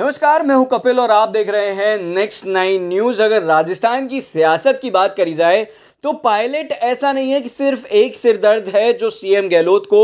नमस्कार मैं हूं कपिल और आप देख रहे हैं नेक्स्ट नाइन न्यूज अगर राजस्थान की सियासत की बात करी जाए तो पायलट ऐसा नहीं है कि सिर्फ एक सिरदर्द है जो सीएम गहलोत को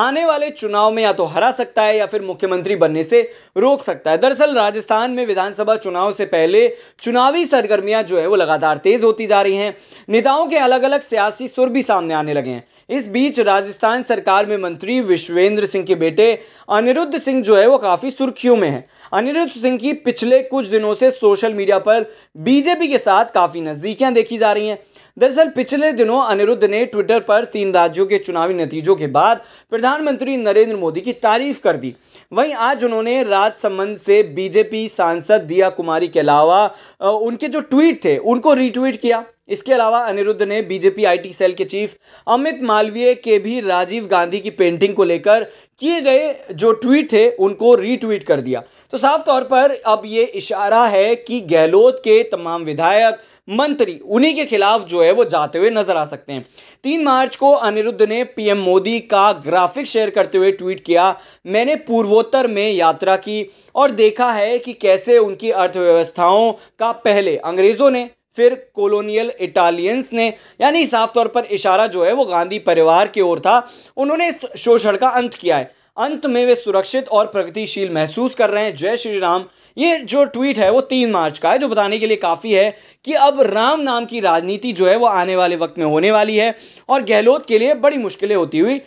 आने वाले चुनाव में या तो हरा सकता है या फिर मुख्यमंत्री बनने से रोक सकता है दरअसल राजस्थान में विधानसभा चुनाव से पहले चुनावी सरगर्मियां जो है वो लगातार तेज होती जा रही हैं नेताओं के अलग अलग सियासी सुर भी सामने आने लगे हैं इस बीच राजस्थान सरकार में मंत्री विश्वेंद्र सिंह के बेटे अनिरुद्ध सिंह जो है वो काफ़ी सुर्खियों में है अनिरुद्ध सिंह की पिछले कुछ दिनों से सोशल मीडिया पर बीजेपी के साथ काफ़ी नज़दीकियां देखी जा रही हैं दरअसल पिछले दिनों अनिरुद्ध ने ट्विटर पर तीन राज्यों के चुनावी नतीजों के बाद प्रधानमंत्री नरेंद्र मोदी की तारीफ कर दी वहीं आज उन्होंने राजसमंद से बीजेपी सांसद दिया कुमारी के अलावा उनके जो ट्वीट थे उनको रीट्वीट किया इसके अलावा अनिरुद्ध ने बीजेपी आईटी सेल के चीफ अमित मालवीय के भी राजीव गांधी की पेंटिंग को लेकर किए गए जो ट्वीट थे उनको रीट्वीट कर दिया तो साफ तौर पर अब ये इशारा है कि गहलोत के तमाम विधायक मंत्री उन्हीं के खिलाफ जो है वो जाते हुए नजर आ सकते हैं तीन मार्च को अनिरुद्ध ने पीएम मोदी का ग्राफिक शेयर करते हुए ट्वीट किया मैंने पूर्वोत्तर में यात्रा की और देखा है कि कैसे उनकी अर्थव्यवस्थाओं का पहले अंग्रेज़ों ने फिर कोलोनियल इटालियंस ने यानी साफ तौर पर इशारा जो है वो गांधी परिवार की ओर था उन्होंने इस शोषण का अंत किया है अंत में वे सुरक्षित और प्रगतिशील महसूस कर रहे हैं जय श्री राम ये जो ट्वीट है वो तीन मार्च का है जो बताने के लिए काफ़ी है कि अब राम नाम की राजनीति जो है वो आने वाले वक्त में होने वाली है और गहलोत के लिए बड़ी मुश्किलें होती हुई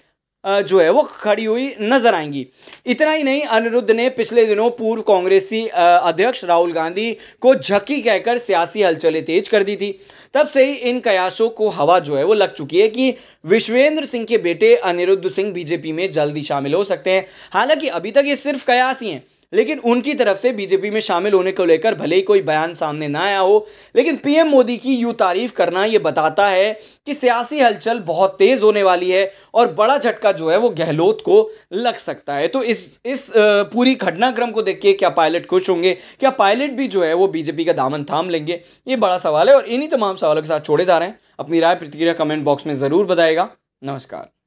जो है वो खड़ी हुई नजर आएंगी इतना ही नहीं अनिरुद्ध ने पिछले दिनों पूर्व कांग्रेसी अध्यक्ष राहुल गांधी को झक्की कहकर सियासी हलचले तेज कर दी थी तब से ही इन कयासों को हवा जो है वो लग चुकी है कि विश्वेंद्र सिंह के बेटे अनिरुद्ध सिंह बीजेपी में जल्दी शामिल हो सकते हैं हालांकि अभी तक ये सिर्फ कयास ही हैं लेकिन उनकी तरफ से बीजेपी में शामिल होने को लेकर भले ही कोई बयान सामने ना आया हो लेकिन पीएम मोदी की यूँ तारीफ करना ये बताता है कि सियासी हलचल बहुत तेज़ होने वाली है और बड़ा झटका जो है वो गहलोत को लग सकता है तो इस इस पूरी घटनाक्रम को देख के क्या पायलट खुश होंगे क्या पायलट भी जो है वो बीजेपी का दामन थाम लेंगे ये बड़ा सवाल है और इन्हीं तमाम सवालों के साथ छोड़े जा रहे हैं अपनी राय प्रतिक्रिया कमेंट बॉक्स में ज़रूर बताएगा नमस्कार